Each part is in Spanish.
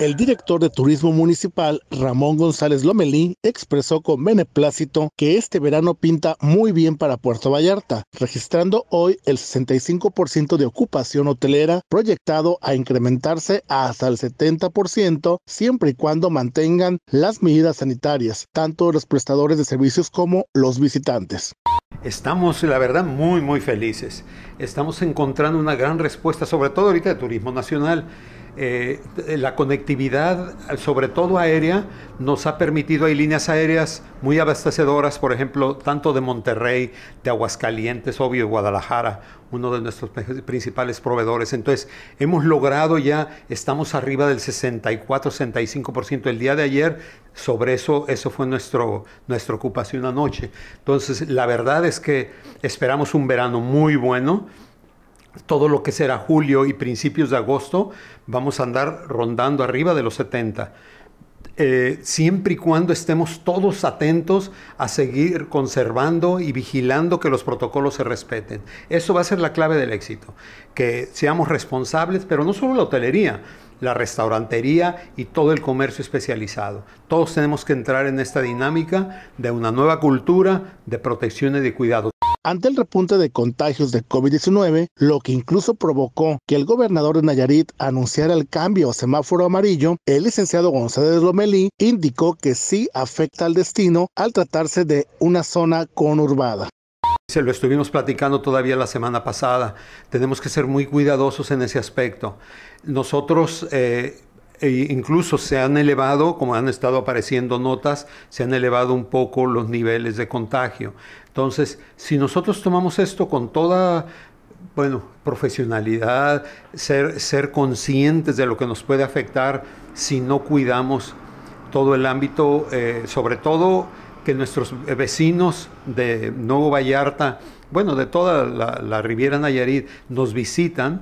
El director de Turismo Municipal, Ramón González Lomelín, expresó con beneplácito que este verano pinta muy bien para Puerto Vallarta, registrando hoy el 65% de ocupación hotelera, proyectado a incrementarse hasta el 70%, siempre y cuando mantengan las medidas sanitarias, tanto los prestadores de servicios como los visitantes. Estamos, la verdad, muy, muy felices. Estamos encontrando una gran respuesta, sobre todo ahorita de Turismo Nacional. Eh, la conectividad, sobre todo aérea, nos ha permitido, hay líneas aéreas muy abastecedoras, por ejemplo, tanto de Monterrey, de Aguascalientes, obvio, y Guadalajara, uno de nuestros principales proveedores. Entonces, hemos logrado ya, estamos arriba del 64-65% el día de ayer, sobre eso, eso fue nuestro, nuestra ocupación anoche. Entonces, la verdad es que esperamos un verano muy bueno todo lo que será julio y principios de agosto, vamos a andar rondando arriba de los 70. Eh, siempre y cuando estemos todos atentos a seguir conservando y vigilando que los protocolos se respeten. Eso va a ser la clave del éxito, que seamos responsables, pero no solo la hotelería, la restaurantería y todo el comercio especializado. Todos tenemos que entrar en esta dinámica de una nueva cultura de protección y de cuidado ante el repunte de contagios de COVID-19, lo que incluso provocó que el gobernador de Nayarit anunciara el cambio a semáforo amarillo, el licenciado González Lomelí indicó que sí afecta al destino al tratarse de una zona conurbada. Se lo estuvimos platicando todavía la semana pasada. Tenemos que ser muy cuidadosos en ese aspecto. Nosotros eh, e incluso se han elevado, como han estado apareciendo notas, se han elevado un poco los niveles de contagio. Entonces, si nosotros tomamos esto con toda, bueno, profesionalidad, ser, ser conscientes de lo que nos puede afectar si no cuidamos todo el ámbito, eh, sobre todo que nuestros vecinos de Nuevo Vallarta, bueno, de toda la, la Riviera Nayarit, nos visitan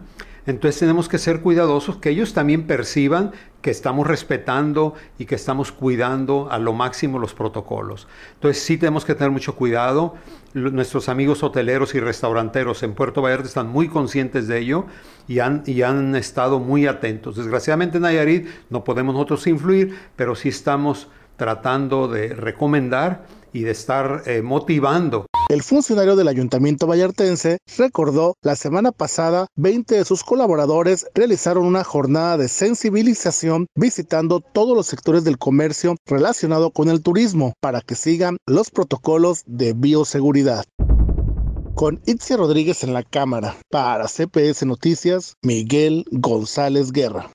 entonces tenemos que ser cuidadosos que ellos también perciban que estamos respetando y que estamos cuidando a lo máximo los protocolos. Entonces sí tenemos que tener mucho cuidado. nuestros amigos hoteleros y restauranteros en Puerto Vallarta están muy conscientes de ello y han, y han estado muy atentos. Desgraciadamente en Nayarit no podemos nosotros influir, pero sí estamos tratando de recomendar y de estar eh, motivando el funcionario del Ayuntamiento Vallartense recordó la semana pasada 20 de sus colaboradores realizaron una jornada de sensibilización visitando todos los sectores del comercio relacionado con el turismo para que sigan los protocolos de bioseguridad. Con Itzia Rodríguez en la cámara, para CPS Noticias, Miguel González Guerra.